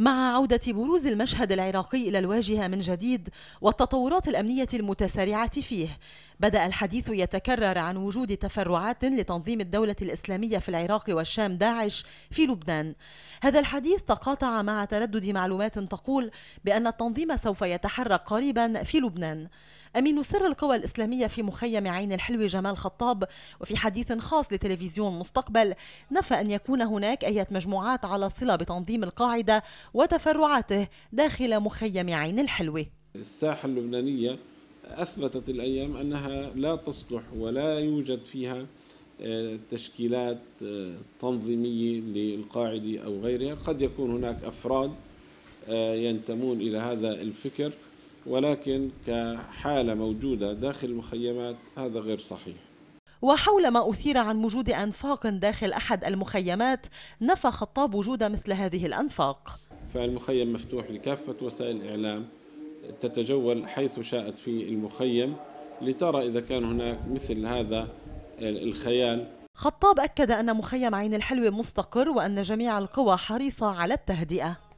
مع عودة بروز المشهد العراقي إلى الواجهة من جديد والتطورات الأمنية المتسارعة فيه بدأ الحديث يتكرر عن وجود تفرعات لتنظيم الدولة الإسلامية في العراق والشام داعش في لبنان هذا الحديث تقاطع مع تردد معلومات تقول بأن التنظيم سوف يتحرك قريبا في لبنان أمين سر القوى الإسلامية في مخيم عين الحلوة جمال خطاب وفي حديث خاص لتلفزيون مستقبل نفى أن يكون هناك أي مجموعات على صلة بتنظيم القاعدة وتفرعاته داخل مخيم عين الحلوة الساحة اللبنانية أثبتت الأيام أنها لا تصلح ولا يوجد فيها آه، تشكيلات آه، تنظيمية للقاعدة أو غيرها قد يكون هناك أفراد آه، ينتمون إلى هذا الفكر ولكن كحالة موجودة داخل المخيمات هذا غير صحيح وحول ما أثير عن وجود أنفاق داخل أحد المخيمات نفى خطاب وجود مثل هذه الأنفاق فالمخيم مفتوح لكافة وسائل الإعلام تتجول حيث شاءت في المخيم لترى إذا كان هناك مثل هذا الخيال خطاب أكد أن مخيم عين الحلوة مستقر وأن جميع القوى حريصة على التهدئة